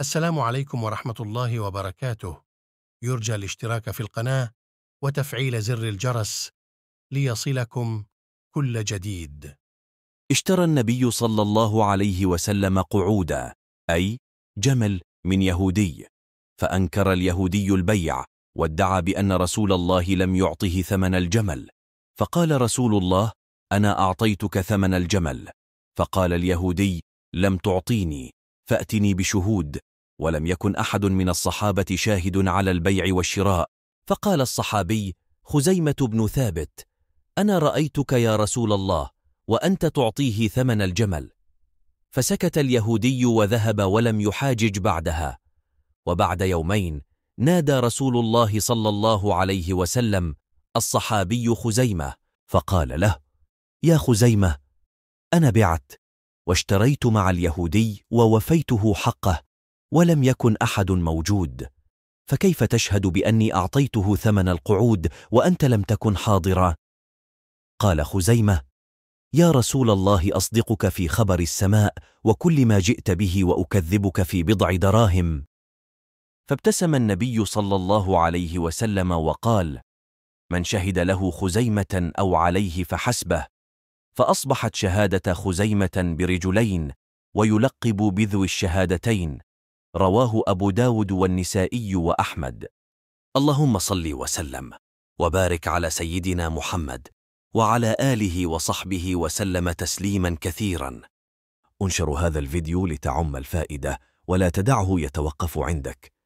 السلام عليكم ورحمة الله وبركاته. يرجى الاشتراك في القناة وتفعيل زر الجرس ليصلكم كل جديد. اشترى النبي صلى الله عليه وسلم قعودا أي جمل من يهودي فأنكر اليهودي البيع وادعى بأن رسول الله لم يعطه ثمن الجمل فقال رسول الله أنا أعطيتك ثمن الجمل فقال اليهودي لم تعطيني فأتني بشهود ولم يكن أحد من الصحابة شاهد على البيع والشراء فقال الصحابي خزيمة بن ثابت أنا رأيتك يا رسول الله وأنت تعطيه ثمن الجمل فسكت اليهودي وذهب ولم يحاجج بعدها وبعد يومين نادى رسول الله صلى الله عليه وسلم الصحابي خزيمة فقال له يا خزيمة أنا بعت واشتريت مع اليهودي ووفيته حقه ولم يكن أحد موجود فكيف تشهد بأني أعطيته ثمن القعود وأنت لم تكن حاضرة؟ قال خزيمة يا رسول الله أصدقك في خبر السماء وكل ما جئت به وأكذبك في بضع دراهم فابتسم النبي صلى الله عليه وسلم وقال من شهد له خزيمة أو عليه فحسبه فأصبحت شهادة خزيمة برجلين ويلقب بذو الشهادتين رواه أبو داود والنسائي وأحمد اللهم صل وسلم وبارك على سيدنا محمد وعلى آله وصحبه وسلم تسليما كثيرا انشر هذا الفيديو لتعم الفائدة ولا تدعه يتوقف عندك